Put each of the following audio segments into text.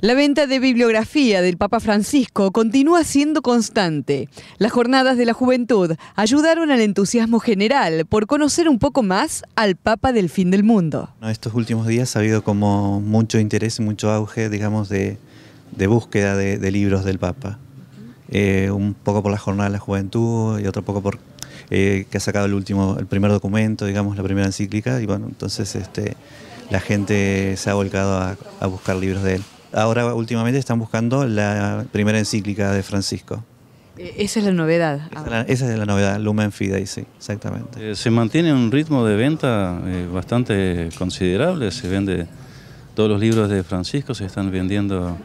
La venta de bibliografía del Papa Francisco continúa siendo constante. Las jornadas de la juventud ayudaron al entusiasmo general por conocer un poco más al Papa del fin del mundo. En Estos últimos días ha habido como mucho interés mucho auge, digamos, de, búsqueda de, libros del Papa. Eh, un poco por la jornada de la juventud y otro poco por eh, que ha sacado el último, el primer documento, digamos, la primera encíclica. Y bueno, entonces este, la gente se ha volcado a buscar libros de él ahora últimamente están buscando la primera encíclica de Francisco. Eh, esa es la novedad. Esa, es la novedad, Lumen Fidei, sí, exactamente. Eh, se mantiene un ritmo de venta eh, bastante considerable, se vende todos los libros de Francisco, se están vendiendo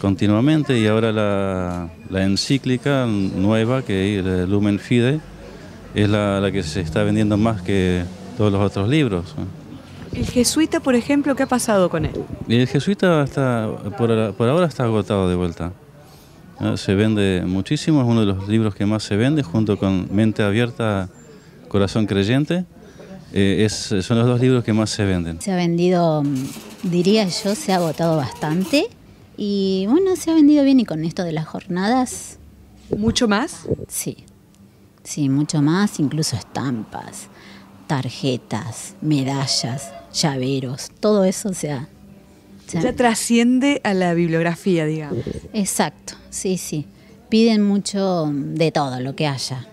continuamente y ahora la, encíclica nueva que es Lumen Fidei es la, que se está vendiendo más que todos los otros libros. ¿El jesuita, por ejemplo, qué ha pasado con él? El jesuita está, por, ahora está agotado de vuelta. Ah, se vende muchísimo, es uno de los libros que más se vende, junto con Mente Abierta, Corazón Creyente. Eh, es, son los dos libros que más se venden. Se ha vendido, mm, diría yo, se ha agotado bastante. Y bueno, se ha vendido bien y con esto de las jornadas. ¿Mucho más? Sí, sí, mucho más, incluso estampas tarjetas, medallas, llaveros, todo eso, o sea... trasciende a la bibliografía, digamos. Exacto, sí, sí. Piden mucho de todo lo que haya.